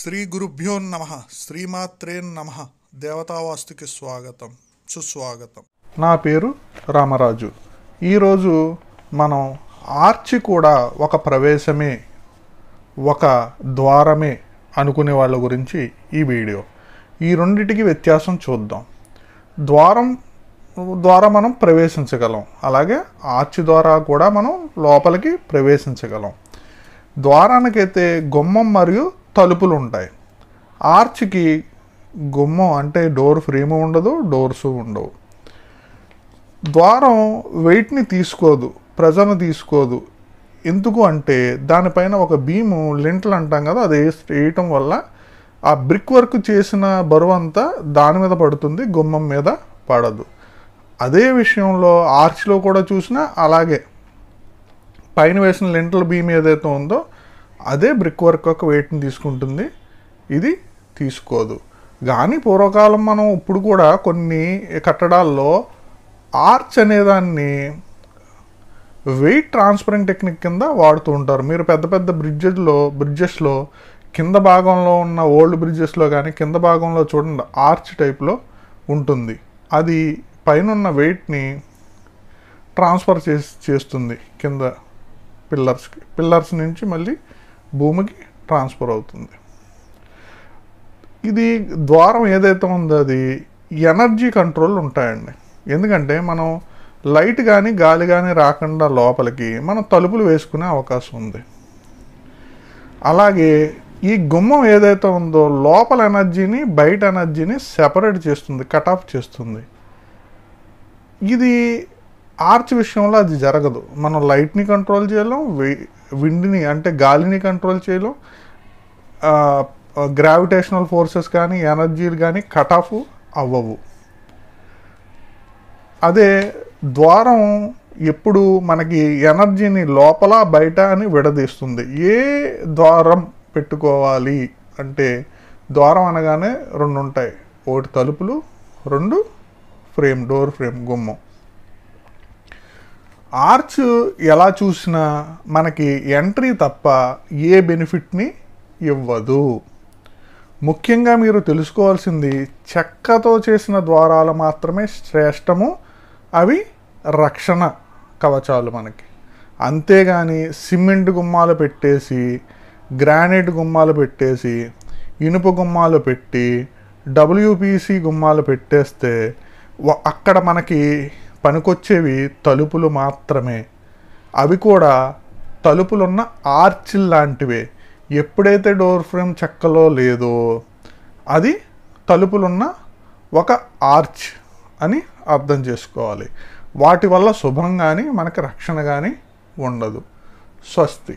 శ్రీ గురుభ్యోన్నమ శ్రీమాత్రేన్నమ దేవతావాస్తుకి స్వాగతం సుస్వాగతం నా పేరు రామరాజు ఈరోజు మనం ఆర్చి కూడా ఒక ప్రవేశమే ఒక ద్వారమే అనుకునే వాళ్ళ గురించి ఈ వీడియో ఈ రెండింటికి వ్యత్యాసం చూద్దాం ద్వారం ద్వారా మనం ప్రవేశించగలం అలాగే ఆర్చి ద్వారా కూడా మనం లోపలికి ప్రవేశించగలం ద్వారానికైతే గుమ్మం మరియు తలుపులు ఉంటాయి ఆర్చ్కి గుమ్మం అంటే డోర్ ఫ్రేమ్ ఉండదు డోర్స్ ఉండవు ద్వారం వెయిట్ని తీసుకోదు ప్రజను తీసుకోదు ఎందుకు అంటే దానిపైన ఒక బీము లింట్లు అంటాం కదా అది వేయటం వల్ల ఆ బ్రిక్ వర్క్ చేసిన బరువు అంతా దాని మీద పడుతుంది గుమ్మం మీద పడదు అదే విషయంలో ఆర్చ్లో కూడా చూసినా అలాగే పైన వేసిన లింటల బీమ్ ఏదైతే ఉందో అదే బ్రిక్ వర్క్ ఒక వెయిట్ని తీసుకుంటుంది ఇది తీసుకోదు కానీ పూర్వకాలం మనం ఇప్పుడు కూడా కొన్ని కట్టడాల్లో ఆర్చ్ అనేదాన్ని వెయిట్ ట్రాన్స్ఫరింగ్ టెక్నిక్ కింద వాడుతూ ఉంటారు మీరు పెద్ద పెద్ద బ్రిడ్జెస్లో బ్రిడ్జెస్లో కింద భాగంలో ఉన్న ఓల్డ్ బ్రిడ్జెస్లో కానీ కింద భాగంలో చూడండి ఆర్చ్ టైప్లో ఉంటుంది అది పైన ఉన్న వెయిట్ని ట్రాన్స్ఫర్ చేసి చేస్తుంది కింద పిల్లర్స్కి పిల్లర్స్ నుంచి మళ్ళీ భూమికి ట్రాన్స్ఫర్ అవుతుంది ఇది ద్వారం ఏదైతే ఉందో అది ఎనర్జీ కంట్రోల్ ఉంటాయండి ఎందుకంటే మనం లైట్ కానీ గాలి కానీ రాకుండా లోపలికి మనం తలుపులు వేసుకునే అవకాశం ఉంది అలాగే ఈ గుమ్మం ఏదైతే ఉందో లోపల ఎనర్జీని బయట ఎనర్జీని సెపరేట్ చేస్తుంది కట్ ఆఫ్ చేస్తుంది ఇది ఆర్చ్ విషయంలో అది జరగదు మనం లైట్ని కంట్రోల్ చేయలేం విండ్ని అంటే గాలిని కంట్రోల్ చేయలేం గ్రావిటేషనల్ ఫోర్సెస్ కానీ ఎనర్జీలు కానీ కట్ ఆఫ్ అవ్వవు అదే ద్వారం ఎప్పుడు మనకి ఎనర్జీని లోపల బయట అని విడదీస్తుంది ఏ ద్వారం పెట్టుకోవాలి అంటే ద్వారం అనగానే రెండు ఉంటాయి ఒకటి తలుపులు రెండు ఫ్రేమ్ డోర్ ఫ్రేమ్ గుమ్మం ఆర్చ్ ఎలా చూసినా మనకి ఎంట్రీ తప్ప ఏ బెనిఫిట్ని ఇవ్వదు ముఖ్యంగా మీరు తెలుసుకోవాల్సింది చెక్కతో చేసిన ద్వారాలు మాత్రమే శ్రేష్టము అవి రక్షణ కవచాలు మనకి అంతేగాని సిమెంట్ గుమ్మాలు పెట్టేసి గ్రానైట్ గుమ్మాలు పెట్టేసి ఇనుప గుమ్మాలు పెట్టి డబ్ల్యూపీసీ గుమ్మాలు పెట్టేస్తే అక్కడ మనకి పనికొచ్చేవి తలుపులు మాత్రమే అవి కూడా తలుపులున్న ఆర్చిల్ లాంటివే ఎప్పుడైతే డోర్ ఫ్రేమ్ చెక్కలో లేదో అది తలుపులున్న ఒక ఆర్చ్ అని అర్థం చేసుకోవాలి వాటి వల్ల శుభం కానీ మనకు రక్షణ కానీ ఉండదు స్వస్తి